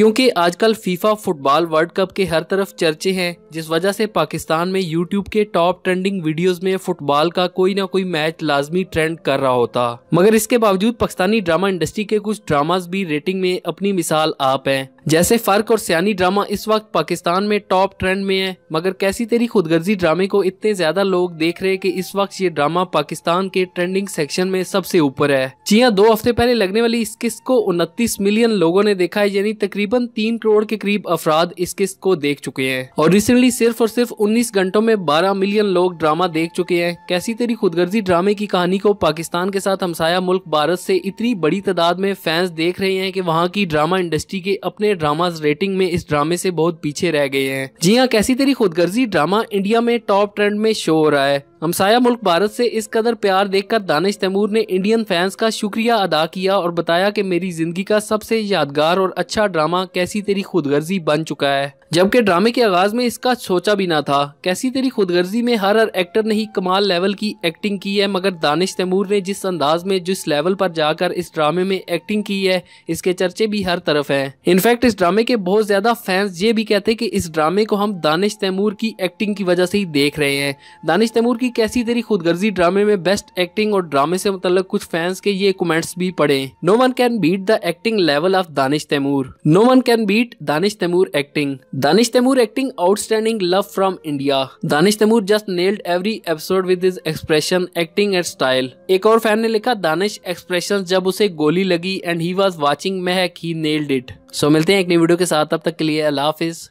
क्योंकि आजकल FIFA football world cup के हर तरफ चर्चे हैं जिस वजह से पाकिस्तान में यूट्यूब के टॉप ट्रेंडिंग वीडियोस में फुटबॉल का कोई ना कोई मैच लाजमी ट्रेंड कर रहा होता मगर इसके बावजूद पाकिस्तानी ड्रामा इंडस्ट्री के कुछ ड्रामाज भी रेटिंग में अपनी मिसाल आप हैं जैसे फर्क और सियानी ड्रामा इस वक्त पाकिस्तान में टॉप ट्रेंड में है मगर कैसी तेरी खुदगर्जी ड्रामे को इतने ज्यादा लोग देख रहे हैं कि इस वक्त ये ड्रामा पाकिस्तान के ट्रेंडिंग सेक्शन में सबसे ऊपर है जी हाँ दो हफ्ते पहले लगने वाली इस किस्त को उनतीस मिलियन लोगों ने देखा है यानी तकरीबन तकरीबन तीन करोड़ के करीब अफराद इस किस्त को देख चुके हैं और रिसेंटली सिर्फ और सिर्फ उन्नीस घंटों में बारह मिलियन लोग ड्रामा देख चुके हैं कैसी तेरी खुदगर्जी ड्रामे की कहानी को पाकिस्तान के साथ हमसाया मुल्क भारत से इतनी बड़ी तादाद में फैंस देख रहे हैं की वहाँ की ड्रामा इंडस्ट्री के अपने ड्रामा रेटिंग में इस ड्रामे से बहुत पीछे रह गए हैं जी हाँ कैसी तेरी खुदगर्जी ड्रामा इंडिया में टॉप ट्रेंड में शो हो रहा है हमसाया मुल्क भारत से इस कदर प्यार देखकर दानिश तैमूर ने इंडियन फैंस का शुक्रिया अदा किया और बताया कि मेरी जिंदगी का सबसे यादगार और अच्छा ड्रामा कैसी तेरी खुदगर्जी बन चुका है जबकि ड्रामे के आगाज में इसका सोचा भी ना था कैसी तेरी खुदगर्जी में हर हर एक्टर ने ही कमाल लेवल की एक्टिंग की है मगर दानिश तैमूर ने जिस अंदाज में जिस लेवल पर जाकर इस ड्रामे में एक्टिंग की है इसके चर्चे भी हर तरफ है इनफैक्ट इस ड्रामे के बहुत ज्यादा फैंस ये भी कहते कि इस ड्रामे को हम दानिश तैमूर की एक्टिंग की वजह से ही देख रहे हैं दानिश तैमूर की की कैसी तेरी खुदगर्जी ड्रामे में बेस्ट एक्टिंग और ड्रामे से मतलब कुछ फैंस के ये कमेंट्स भी पड़े no one can beat the acting level of Danish Taimur no one can beat Danish Taimur acting Danish Taimur acting outstanding love from India Danish Taimur just nailed every episode with his expression acting and style एक और फैन ने लिखा Danish expression जब उसे गोली लगी एंड ही वॉज वॉचिंग महक ही nailed it so मिलते हैं एक नई वीडियो के साथ अब तक के लिए अल्लाह हाफिज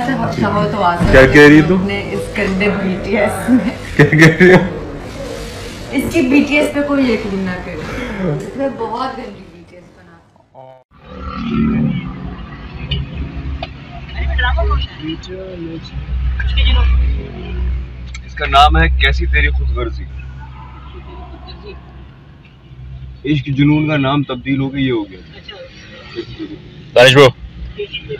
अच्छा, तो क्या कह रही तू बीटीएस में क्या रही इसकी बीटीएस पे कोई यकीन ना करे बहुत गंदी बीटीएस बना इसका नाम है कैसी तेरी खुदगर्जी इश्क जुनून का नाम तब्दील हो गया ये हो गया अच्छा। दानिश ब्रो